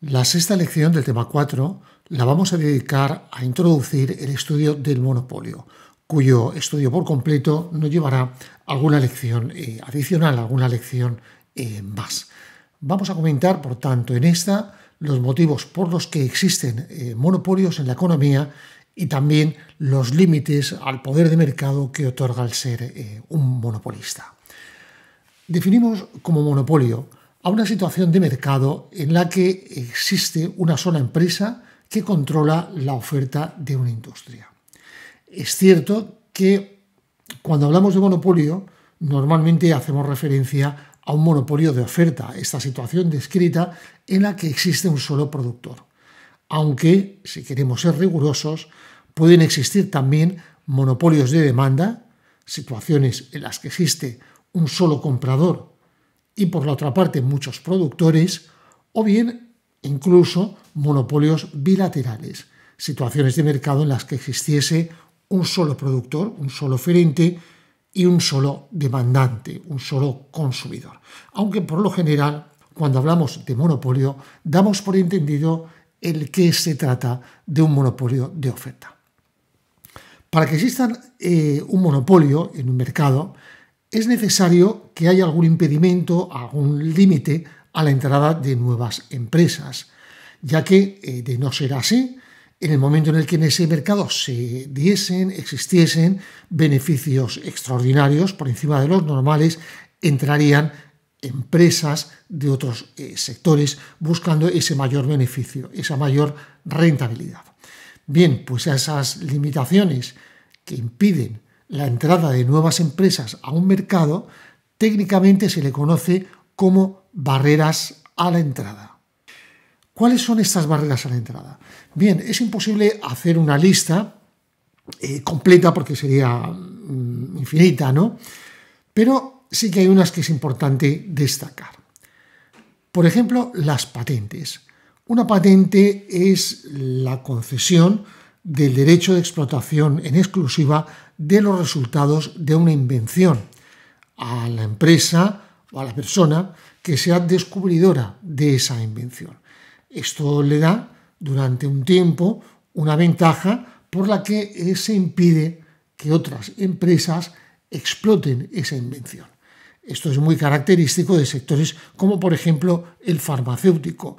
La sexta lección del tema 4 la vamos a dedicar a introducir el estudio del monopolio, cuyo estudio por completo nos llevará alguna lección eh, adicional, alguna lección eh, más. Vamos a comentar, por tanto, en esta los motivos por los que existen eh, monopolios en la economía y también los límites al poder de mercado que otorga el ser un monopolista. Definimos como monopolio a una situación de mercado en la que existe una sola empresa que controla la oferta de una industria. Es cierto que cuando hablamos de monopolio, normalmente hacemos referencia a un monopolio de oferta, esta situación descrita en la que existe un solo productor. Aunque, si queremos ser rigurosos, pueden existir también monopolios de demanda, situaciones en las que existe un solo comprador y por la otra parte muchos productores, o bien incluso monopolios bilaterales, situaciones de mercado en las que existiese un solo productor, un solo oferente y un solo demandante, un solo consumidor. Aunque por lo general, cuando hablamos de monopolio, damos por entendido el que se trata de un monopolio de oferta. Para que exista eh, un monopolio en un mercado, es necesario que haya algún impedimento, algún límite a la entrada de nuevas empresas, ya que eh, de no ser así, en el momento en el que en ese mercado se diesen, existiesen beneficios extraordinarios por encima de los normales, entrarían empresas de otros eh, sectores buscando ese mayor beneficio, esa mayor rentabilidad. Bien, pues esas limitaciones que impiden la entrada de nuevas empresas a un mercado, técnicamente se le conoce como barreras a la entrada. ¿Cuáles son estas barreras a la entrada? Bien, es imposible hacer una lista eh, completa porque sería mm, infinita, ¿no? Pero sí que hay unas que es importante destacar. Por ejemplo, las patentes. Una patente es la concesión del derecho de explotación en exclusiva de los resultados de una invención a la empresa o a la persona que sea descubridora de esa invención. Esto le da durante un tiempo una ventaja por la que se impide que otras empresas exploten esa invención. Esto es muy característico de sectores como por ejemplo el farmacéutico,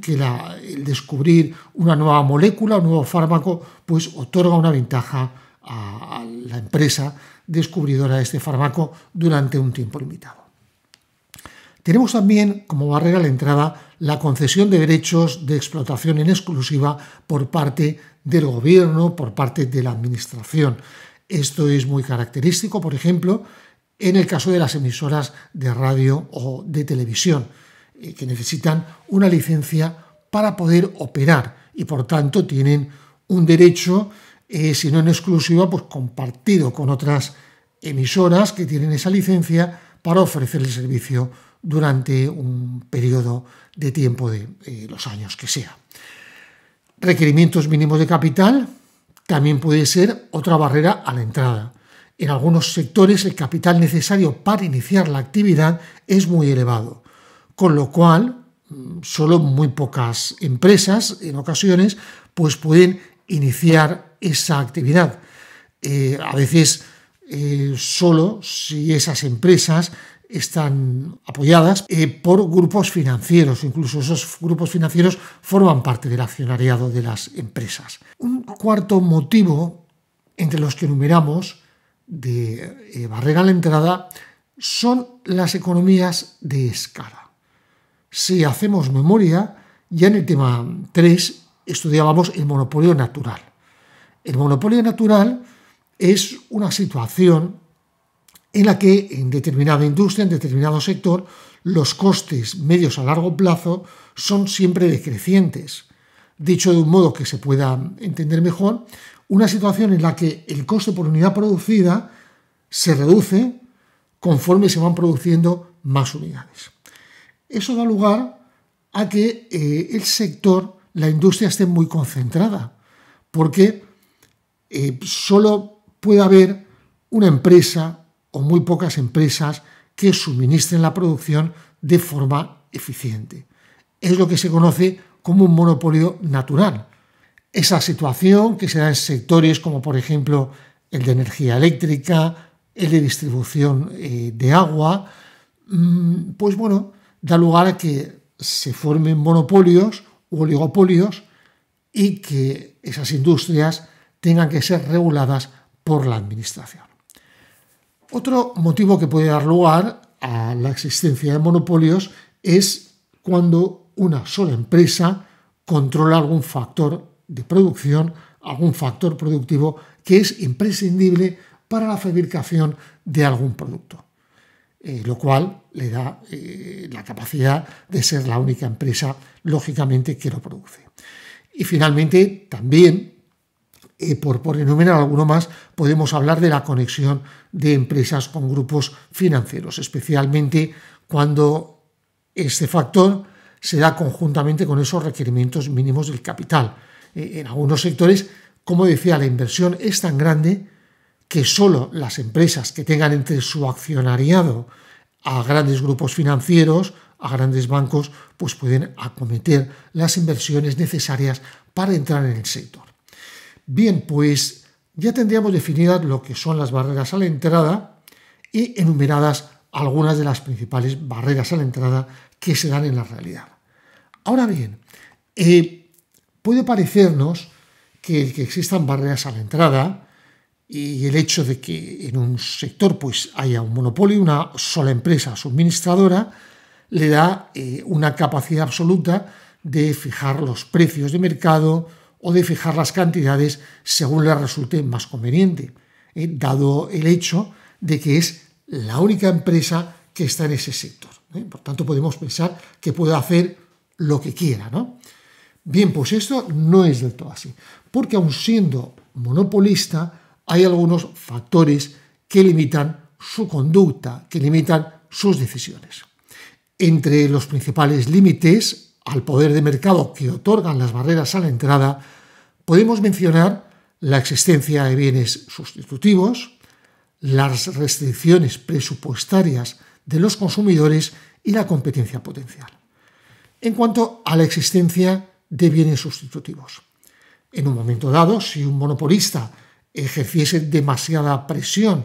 que el descubrir una nueva molécula, un nuevo fármaco, pues otorga una ventaja a, la empresa descubridora de este fármaco durante un tiempo limitado. Tenemos también como barrera de la entrada la concesión de derechos de explotación en exclusiva por parte del gobierno, por parte de la administración. Esto es muy característico, por ejemplo, en el caso de las emisoras de radio o de televisión, eh, que necesitan una licencia para poder operar y por tanto tienen un derecho sino eh, si no en exclusiva, pues compartido con otras emisoras que tienen esa licencia para ofrecer el servicio durante un periodo de tiempo de eh, los años que sea. Requerimientos mínimos de capital también puede ser otra barrera a la entrada. En algunos sectores el capital necesario para iniciar la actividad es muy elevado, con lo cual mm, solo muy pocas empresas en ocasiones pues pueden iniciar esa actividad. Eh, a veces eh, solo si esas empresas están apoyadas eh, por grupos financieros, incluso esos grupos financieros forman parte del accionariado de las empresas. Un cuarto motivo entre los que enumeramos de barrera a la entrada son las economías de escala. Si hacemos memoria, ya en el tema 3 estudiábamos el monopolio natural. El monopolio natural es una situación en la que en determinada industria, en determinado sector, los costes medios a largo plazo son siempre decrecientes. Dicho de un modo que se pueda entender mejor, una situación en la que el coste por unidad producida se reduce conforme se van produciendo más unidades. Eso da lugar a que eh, el sector, la industria esté muy concentrada, porque eh, solo puede haber una empresa o muy pocas empresas que suministren la producción de forma eficiente. Es lo que se conoce como un monopolio natural. Esa situación que se da en sectores como por ejemplo el de energía eléctrica, el de distribución eh, de agua, mm, pues bueno, da lugar a que se formen monopolios u oligopolios y que esas industrias tengan que ser reguladas por la Administración. Otro motivo que puede dar lugar a la existencia de monopolios es cuando una sola empresa controla algún factor de producción, algún factor productivo que es imprescindible para la fabricación de algún producto, eh, lo cual le da eh, la capacidad de ser la única empresa, lógicamente, que lo produce. Y finalmente, también eh, por, enumerar alguno más, podemos hablar de la conexión de empresas con grupos financieros, especialmente cuando este factor se da conjuntamente con esos requerimientos mínimos del capital. Eh, en algunos sectores, como decía, la inversión es tan grande que solo las empresas que tengan entre su accionariado a grandes grupos financieros, a grandes bancos, pues pueden acometer las inversiones necesarias para entrar en el sector. Bien, pues ya tendríamos definidas lo que son las barreras a la entrada y enumeradas algunas de las principales barreras a la entrada que se dan en la realidad. Ahora bien, eh, puede parecernos que, que existan barreras a la entrada y el hecho de que en un sector pues, haya un monopolio, una sola empresa suministradora, le da eh, una capacidad absoluta de fijar los precios de mercado, o de fijar las cantidades según le resulte más conveniente, eh, dado el hecho de que es la única empresa que está en ese sector. ¿eh? Por tanto, podemos pensar que puede hacer lo que quiera. ¿no? Bien, pues esto no es del todo así, porque aun siendo monopolista, hay algunos factores que limitan su conducta, que limitan sus decisiones. Entre los principales límites al poder de mercado que otorgan las barreras a la entrada, podemos mencionar la existencia de bienes sustitutivos, las restricciones presupuestarias de los consumidores y la competencia potencial. En cuanto a la existencia de bienes sustitutivos, en un momento dado, si un monopolista ejerciese demasiada presión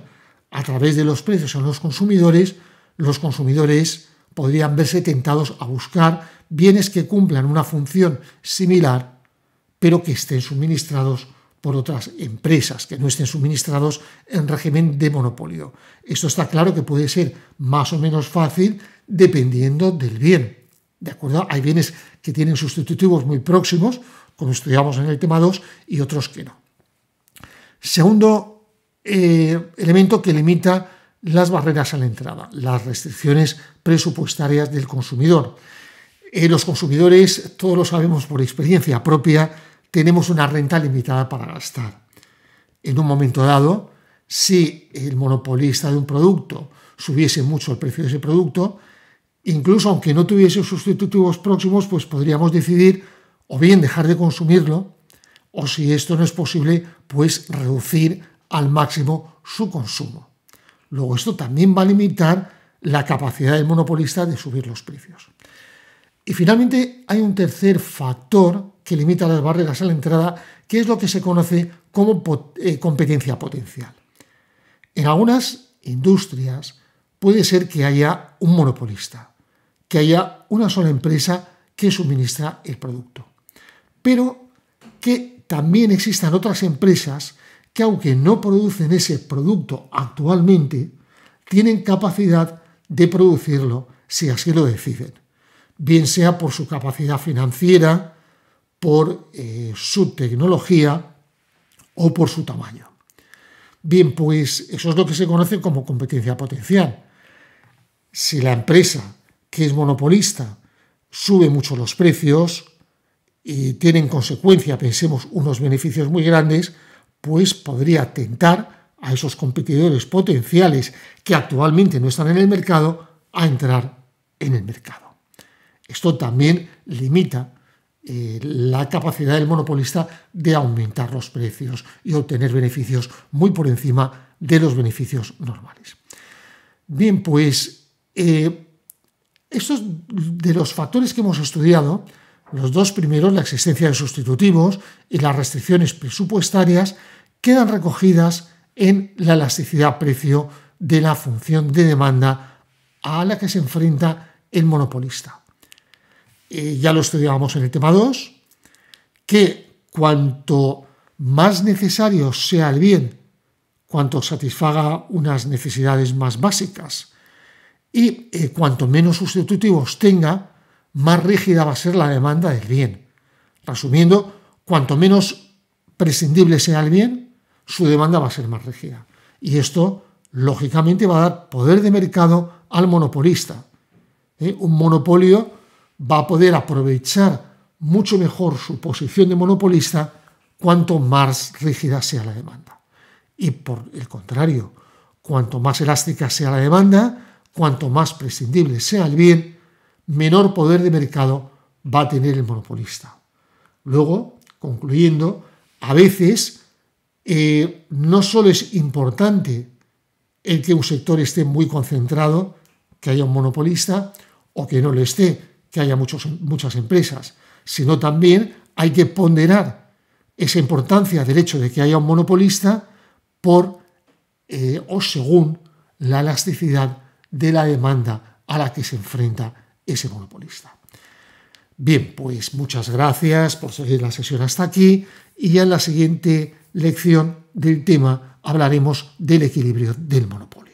a través de los precios en los consumidores, los consumidores podrían verse tentados a buscar bienes que cumplan una función similar, pero que estén suministrados por otras empresas, que no estén suministrados en régimen de monopolio. Esto está claro que puede ser más o menos fácil dependiendo del bien. ¿De acuerdo? Hay bienes que tienen sustitutivos muy próximos, como estudiamos en el tema 2, y otros que no. Segundo eh, elemento que limita las barreras a la entrada, las restricciones presupuestarias del consumidor. Eh, los consumidores, todos lo sabemos por experiencia propia, tenemos una renta limitada para gastar. En un momento dado, si el monopolista de un producto subiese mucho el precio de ese producto, incluso aunque no tuviese sustitutivos próximos, pues podríamos decidir o bien dejar de consumirlo, o si esto no es posible, pues reducir al máximo su consumo. Luego esto también va a limitar la capacidad del monopolista de subir los precios. Y finalmente hay un tercer factor que limita las barreras a la entrada, que es lo que se conoce como eh, competencia potencial. En algunas industrias puede ser que haya un monopolista, que haya una sola empresa que suministra el producto, pero que también existan otras empresas que aunque no producen ese producto actualmente, tienen capacidad de producirlo si así lo deciden, bien sea por su capacidad financiera, por eh, su tecnología o por su tamaño. Bien, pues eso es lo que se conoce como competencia potencial. Si la empresa que es monopolista sube mucho los precios y tienen consecuencia, pensemos, unos beneficios muy grandes, pues podría tentar a esos competidores potenciales que actualmente no están en el mercado a entrar en el mercado. Esto también limita eh, la capacidad del monopolista de aumentar los precios y obtener beneficios muy por encima de los beneficios normales. Bien, pues eh, estos de los factores que hemos estudiado, los dos primeros, la existencia de sustitutivos y las restricciones presupuestarias, quedan recogidas en la elasticidad precio de la función de demanda a la que se enfrenta el monopolista. Eh, ya lo estudiábamos en el tema 2, que cuanto más necesario sea el bien, cuanto satisfaga unas necesidades más básicas y eh, cuanto menos sustitutivos tenga, más rígida va a ser la demanda del bien. Resumiendo, cuanto menos prescindible sea el bien, su demanda va a ser más rígida. Y esto, lógicamente, va a dar poder de mercado al monopolista. ¿Eh? Un monopolio va a poder aprovechar mucho mejor su posición de monopolista cuanto más rígida sea la demanda. Y por el contrario, cuanto más elástica sea la demanda, cuanto más prescindible sea el bien, menor poder de mercado va a tener el monopolista. Luego, concluyendo, a veces eh, no solo es importante el que un sector esté muy concentrado, que haya un monopolista, o que no lo esté, que haya muchas empresas, sino también hay que ponderar esa importancia del hecho de que haya un monopolista por eh, o según la elasticidad de la demanda a la que se enfrenta ese monopolista. Bien, pues muchas gracias por seguir la sesión hasta aquí y ya en la siguiente lección del tema hablaremos del equilibrio del monopolio.